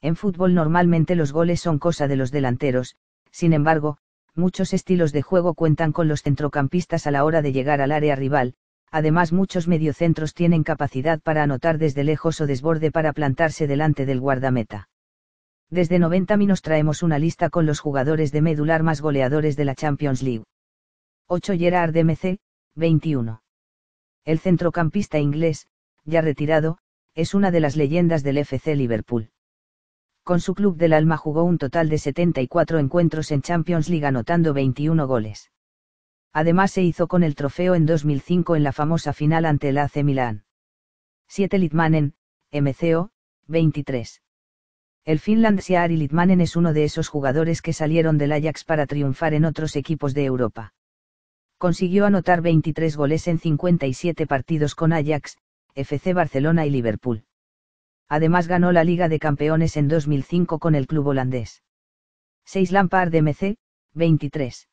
En fútbol normalmente los goles son cosa de los delanteros, sin embargo, muchos estilos de juego cuentan con los centrocampistas a la hora de llegar al área rival, además muchos mediocentros tienen capacidad para anotar desde lejos o desborde para plantarse delante del guardameta. Desde 90 minutos traemos una lista con los jugadores de medular más goleadores de la Champions League. 8 Gerard MC, 21. El centrocampista inglés, ya retirado, es una de las leyendas del FC Liverpool con su club del alma jugó un total de 74 encuentros en Champions League anotando 21 goles. Además se hizo con el trofeo en 2005 en la famosa final ante el AC Milán. 7 Litmanen, MCO, 23. El finlandés Ari Litmanen es uno de esos jugadores que salieron del Ajax para triunfar en otros equipos de Europa. Consiguió anotar 23 goles en 57 partidos con Ajax, FC Barcelona y Liverpool además ganó la Liga de Campeones en 2005 con el club holandés. 6 Lampard MC, 23.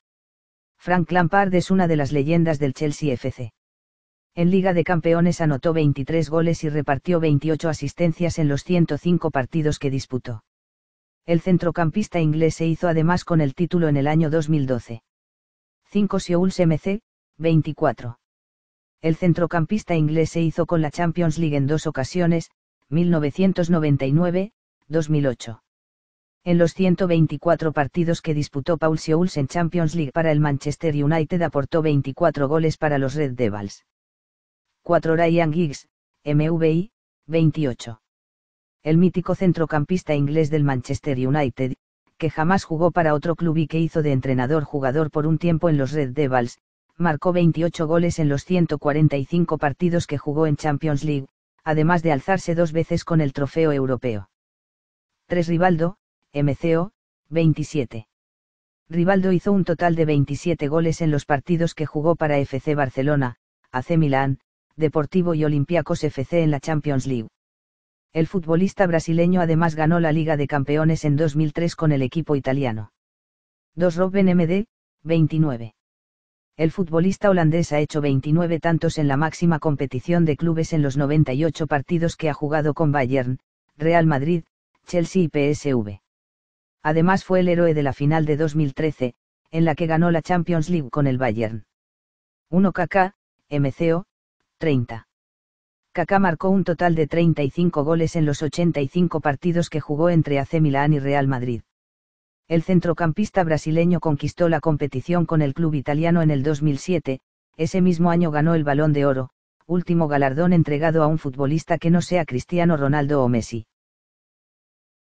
Frank Lampard es una de las leyendas del Chelsea FC. En Liga de Campeones anotó 23 goles y repartió 28 asistencias en los 105 partidos que disputó. El centrocampista inglés se hizo además con el título en el año 2012. 5 Seoul MC, 24. El centrocampista inglés se hizo con la Champions League en dos ocasiones, 1999-2008. En los 124 partidos que disputó Paul Scholes en Champions League para el Manchester United aportó 24 goles para los Red Devils. 4 Ryan Giggs, MVI, 28. El mítico centrocampista inglés del Manchester United, que jamás jugó para otro club y que hizo de entrenador-jugador por un tiempo en los Red Devils, marcó 28 goles en los 145 partidos que jugó en Champions League, además de alzarse dos veces con el trofeo europeo. 3. Rivaldo, MCO, 27. Rivaldo hizo un total de 27 goles en los partidos que jugó para FC Barcelona, AC Milán, Deportivo y Olympiacos FC en la Champions League. El futbolista brasileño además ganó la Liga de Campeones en 2003 con el equipo italiano. 2. Robben MD, 29 el futbolista holandés ha hecho 29 tantos en la máxima competición de clubes en los 98 partidos que ha jugado con Bayern, Real Madrid, Chelsea y PSV. Además fue el héroe de la final de 2013, en la que ganó la Champions League con el Bayern. 1 KK, MCO, 30. Kaká marcó un total de 35 goles en los 85 partidos que jugó entre AC Milan y Real Madrid. El centrocampista brasileño conquistó la competición con el club italiano en el 2007, ese mismo año ganó el Balón de Oro, último galardón entregado a un futbolista que no sea Cristiano Ronaldo o Messi.